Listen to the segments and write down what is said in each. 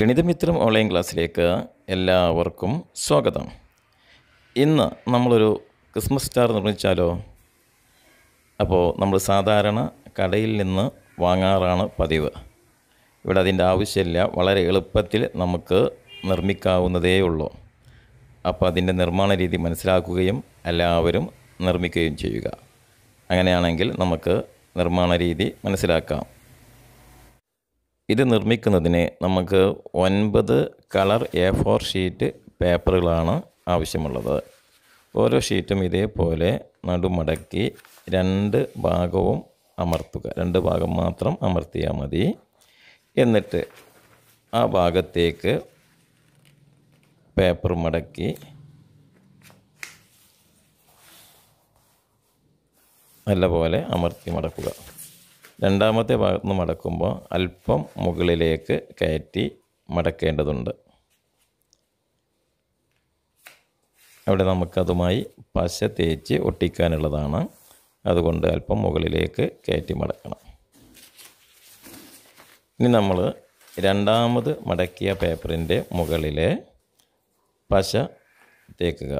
ഗണിതമിത്രം online ക്ലാസ്സിലേക്ക് എല്ലാവർക്കും സ്വാഗതം ഇന്ന് നമ്മളൊരു ക്രിസ്മസ് സ്റ്റാർ നിർമ്മിച്ചാലോ അപ്പോൾ നമ്മൾ സാധാരണ കടയിൽ നിന്ന് വാങ്ങാറാണ് പതിവ് ഇവിടെ അതിൻ്റെ ആവശ്യമില്ല വളരെ എളുപ്പത്തിൽ നമുക്ക് നിർമ്മിക്കാവുന്നതേ ഉള്ളൂ അപ്പോൾ അതിൻ്റെ നിർമ്മാണ രീതി മനസ്സിലാക്കുകയും എല്ലാവരും നിർമ്മിക്കുകയും ചെയ്യുക അങ്ങനെയാണെങ്കിൽ നമുക്ക് നിർമ്മാണ രീതി മനസ്സിലാക്കാം ഇത് നിർമ്മിക്കുന്നതിന് നമുക്ക് ഒൻപത് കളർ എ ഫോർ ഷീറ്റ് പേപ്പറുകളാണ് ആവശ്യമുള്ളത് ഓരോ ഷീറ്റും ഇതേപോലെ നടുമടക്കി രണ്ട് ഭാഗവും അമർത്തുക രണ്ട് ഭാഗം മാത്രം അമർത്തിയാൽ മതി എന്നിട്ട് ആ ഭാഗത്തേക്ക് പേപ്പർ മടക്കി നല്ലപോലെ അമർത്തി മടക്കുക രണ്ടാമത്തെ ഭാഗത്ത് നിന്ന് മടക്കുമ്പോൾ അല്പം മുകളിലേക്ക് കയറ്റി മടക്കേണ്ടതുണ്ട് അവിടെ നമുക്കതുമായി പശ തേച്ച് ഒട്ടിക്കാനുള്ളതാണ് അതുകൊണ്ട് അല്പം മുകളിലേക്ക് കയറ്റി മടക്കണം ഇനി നമ്മൾ രണ്ടാമത് മടക്കിയ പേപ്പറിൻ്റെ മുകളിലെ പശ തേക്കുക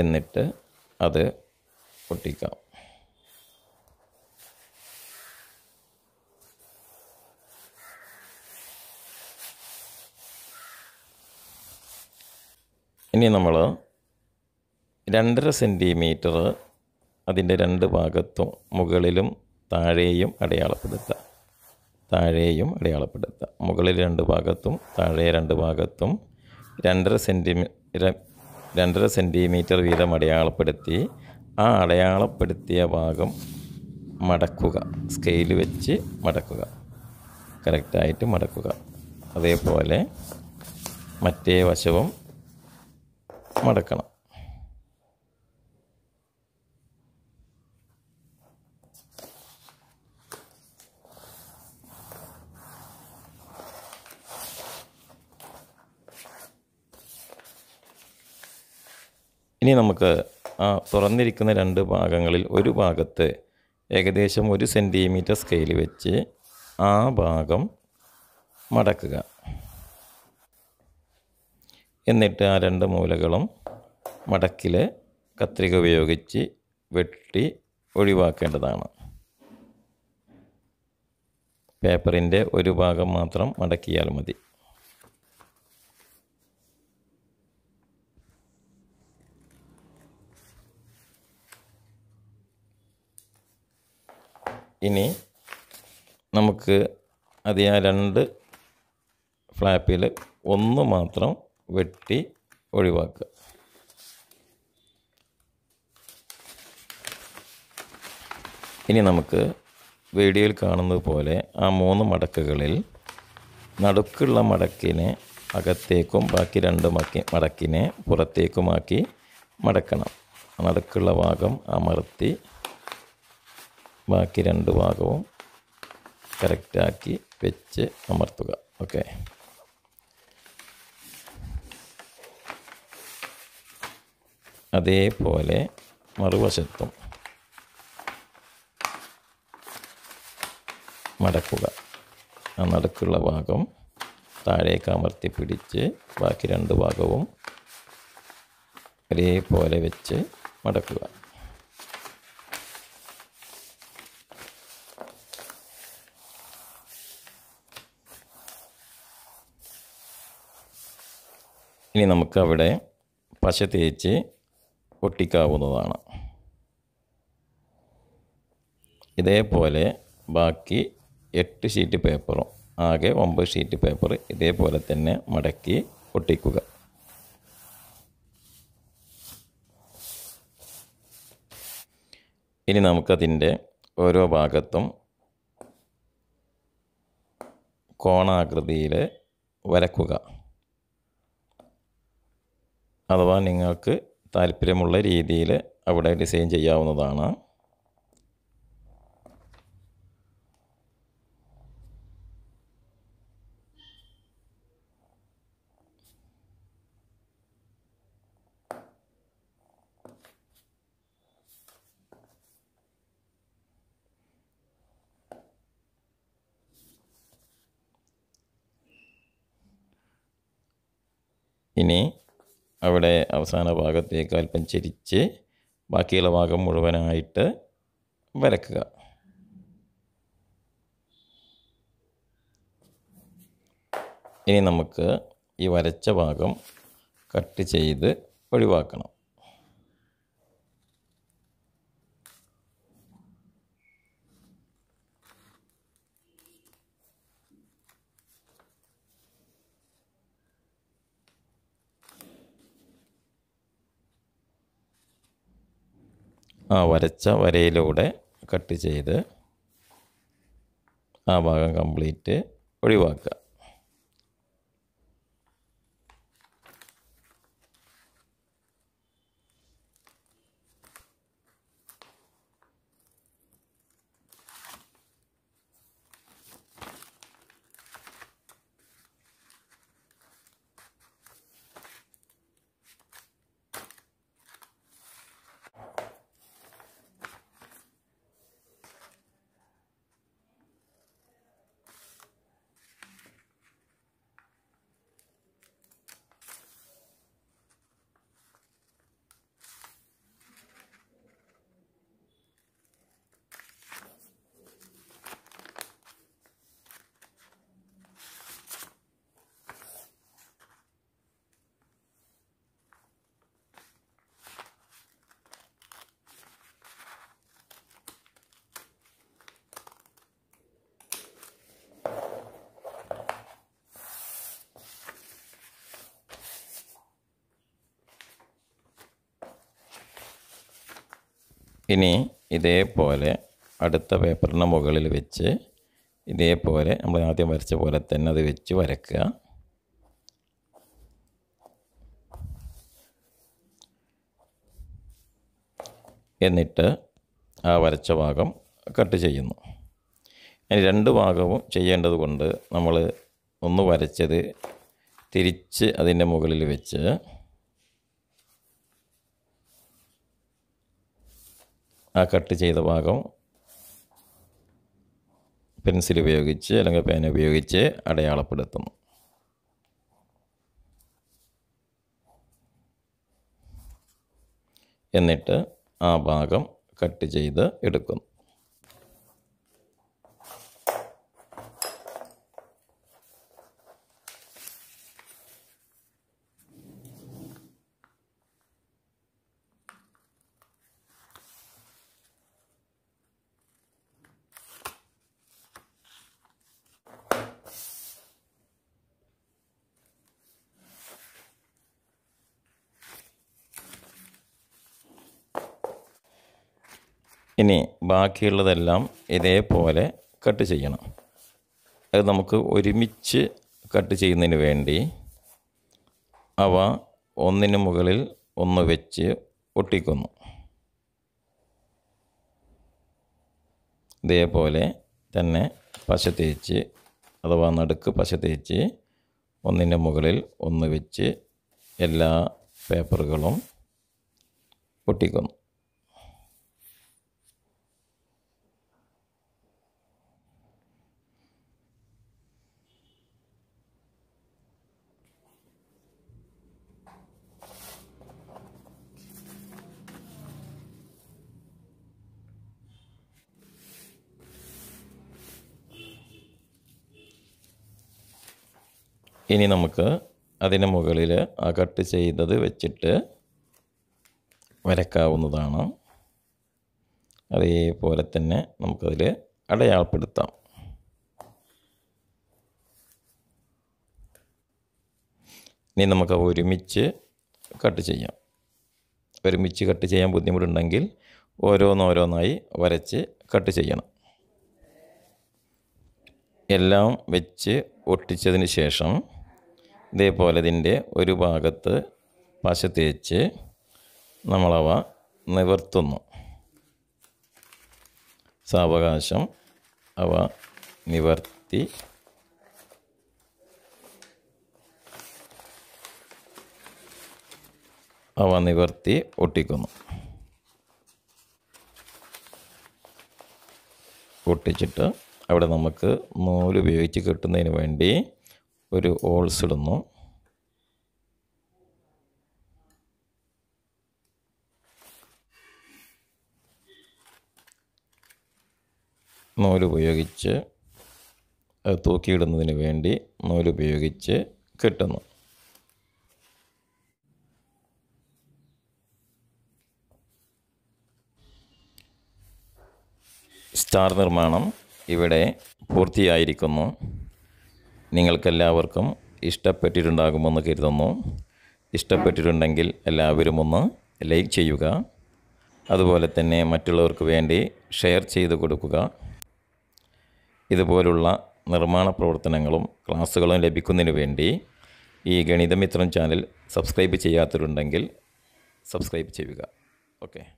എന്നിട്ട് അത് പൊട്ടിക്കാം ഇനി നമ്മൾ രണ്ടര സെൻറ്റിമീറ്റർ അതിൻ്റെ രണ്ട് ഭാഗത്തും മുകളിലും താഴെയും അടയാളപ്പെടുത്താം താഴെയും അടയാളപ്പെടുത്താം മുകളിൽ രണ്ട് ഭാഗത്തും താഴെ രണ്ട് ഭാഗത്തും രണ്ടര സെൻറ്റിമീ രണ്ടര സെൻറ്റിമീറ്റർ വീതം അടയാളപ്പെടുത്തി ആ അടയാളപ്പെടുത്തിയ ഭാഗം മടക്കുക സ്കെയിൽ വെച്ച് മടക്കുക കറക്റ്റായിട്ട് മടക്കുക അതേപോലെ മറ്റേ വശവും മടക്കണം ഇനി നമുക്ക് ആ തുറന്നിരിക്കുന്ന രണ്ട് ഭാഗങ്ങളിൽ ഒരു ഭാഗത്ത് ഏകദേശം ഒരു സെൻറ്റിമീറ്റർ സ്കെയിൽ വെച്ച് ആ ഭാഗം മടക്കുക എന്നിട്ട് ആ രണ്ട് മൂലകളും മടക്കിൽ കത്രിക ഉപയോഗിച്ച് വെട്ടി ഒഴിവാക്കേണ്ടതാണ് പേപ്പറിൻ്റെ ഒരു ഭാഗം മാത്രം മടക്കിയാൽ മതി ഇനി നമുക്ക് അത് ആ രണ്ട് ഫ്ലാപ്പിൽ ഒന്ന് മാത്രം വെട്ടി ഒഴിവാക്കുക ഇനി നമുക്ക് വീഡിയോയിൽ കാണുന്നത് പോലെ ആ മൂന്ന് മടക്കുകളിൽ നടുക്കുള്ള മടക്കിനെ അകത്തേക്കും ബാക്കി രണ്ട് മക്കി മടക്കിനെ പുറത്തേക്കുമാക്കി മടക്കണം നടുക്കുള്ള ഭാഗം അമർത്തി ബാക്കി രണ്ട് ഭാഗവും കറക്റ്റാക്കി വെച്ച് അമർത്തുക ഓക്കെ അതേപോലെ മറുവശത്തും മടക്കുക ആ നടുക്കുള്ള ഭാഗം താഴേക്ക് അമർത്തി പിടിച്ച് ബാക്കി രണ്ട് ഭാഗവും ഒരേപോലെ വെച്ച് മടക്കുക ഇനി നമുക്ക് അവിടെ പശ തേച്ച് ഒട്ടിക്കാവുന്നതാണ് ഇതേപോലെ ബാക്കി എട്ട് ഷീറ്റ് പേപ്പറും ആകെ ഒമ്പത് ഷീറ്റ് പേപ്പർ ഇതേപോലെ തന്നെ മടക്കി ഒട്ടിക്കുക ഇനി നമുക്കതിൻ്റെ ഓരോ ഭാഗത്തും കോണാകൃതിയിൽ വരക്കുക അഥവാ നിങ്ങൾക്ക് താല്പര്യമുള്ള രീതിയിൽ അവിടെ ഡിസൈൻ ചെയ്യാവുന്നതാണ് ഇനി അവിടെ അവസാന ഭാഗത്തേക്ക് അല്പം ചെരിച്ച് ബാക്കിയുള്ള ഭാഗം മുഴുവനായിട്ട് വരക്കുക ഇനി നമുക്ക് ഈ വരച്ച ഭാഗം കട്ട് ചെയ്ത് ഒഴിവാക്കണം ആ വരച്ച വരയിലൂടെ കട്ട് ചെയ്ത് ആ ഭാഗം കംപ്ലീറ്റ് ഒഴിവാക്കുക ഇനി ഇതേപോലെ അടുത്ത പേപ്പറിന് മുകളിൽ വെച്ച് ഇതേപോലെ നമ്മൾ ആദ്യം വരച്ച പോലെ തന്നെ അത് വെച്ച് വരക്കുക എന്നിട്ട് ആ വരച്ച ഭാഗം കട്ട് ചെയ്യുന്നു ഇനി രണ്ട് ഭാഗവും ചെയ്യേണ്ടത് കൊണ്ട് നമ്മൾ ഒന്ന് വരച്ചത് തിരിച്ച് അതിൻ്റെ മുകളിൽ വെച്ച് ആ കട്ട് ചെയ്ത ഭാഗം പെൻസിൽ ഉപയോഗിച്ച് അല്ലെങ്കിൽ പേന ഉപയോഗിച്ച് അടയാളപ്പെടുത്തുന്നു എന്നിട്ട് ആ ഭാഗം കട്ട് ചെയ്ത് എടുക്കുന്നു ഇനി ബാക്കിയുള്ളതെല്ലാം ഇതേപോലെ കട്ട് ചെയ്യണം അത് നമുക്ക് ഒരുമിച്ച് കട്ട് ചെയ്യുന്നതിന് വേണ്ടി അവ ഒന്നിന് മുകളിൽ ഒന്ന് വെച്ച് ഒട്ടിക്കുന്നു ഇതേപോലെ തന്നെ പശ തേച്ച് അഥവാ നടുക്ക് പശ തേച്ച് ഒന്നിന് മുകളിൽ ഒന്ന് വെച്ച് എല്ലാ പേപ്പറുകളും ഒട്ടിക്കുന്നു ഇനി നമുക്ക് അതിന് മുകളിൽ അകട്ട് കട്ട് ചെയ്തത് വെച്ചിട്ട് വരക്കാവുന്നതാണ് അതേപോലെ തന്നെ നമുക്കതിൽ അടയാളപ്പെടുത്താം ഇനി നമുക്ക് ഒരുമിച്ച് കട്ട് ചെയ്യാം ഒരുമിച്ച് കട്ട് ചെയ്യാൻ ബുദ്ധിമുട്ടുണ്ടെങ്കിൽ ഓരോന്നോരോന്നായി വരച്ച് കട്ട് ചെയ്യണം എല്ലാം വെച്ച് ഒട്ടിച്ചതിന് ശേഷം ഇതേപോലെ ഇതിൻ്റെ ഒരു ഭാഗത്ത് പശ തേച്ച് നമ്മളവ നിവർത്തുന്നു സാവകാശം അവ നിവർത്തി അവ നിവർത്തി ഒട്ടിക്കുന്നു ഒട്ടിച്ചിട്ട് അവിടെ നമുക്ക് നൂലുപയോഗിച്ച് ഉപയോഗിച്ച് കെട്ടുന്നതിന് വേണ്ടി ഒരു ഓൾസ് ഇടുന്നു നൂലുപയോഗിച്ച് അത് തൂക്കിയിടുന്നതിന് വേണ്ടി നൂലുപയോഗിച്ച് കിട്ടുന്നു സ്റ്റാർ നിർമ്മാണം ഇവിടെ പൂർത്തിയായിരിക്കുന്നു നിങ്ങൾക്കെല്ലാവർക്കും ഇഷ്ടപ്പെട്ടിട്ടുണ്ടാകുമെന്ന് കരുതുന്നു ഇഷ്ടപ്പെട്ടിട്ടുണ്ടെങ്കിൽ എല്ലാവരും ഒന്ന് ലൈക്ക് ചെയ്യുക അതുപോലെ തന്നെ മറ്റുള്ളവർക്ക് വേണ്ടി ഷെയർ ചെയ്ത് കൊടുക്കുക ഇതുപോലുള്ള നിർമ്മാണ പ്രവർത്തനങ്ങളും ക്ലാസ്സുകളും ലഭിക്കുന്നതിന് വേണ്ടി ഈ ഗണിതമിത്രം ചാനൽ സബ്സ്ക്രൈബ് ചെയ്യാത്തവരുണ്ടെങ്കിൽ സബ്സ്ക്രൈബ് ചെയ്യുക ഓക്കെ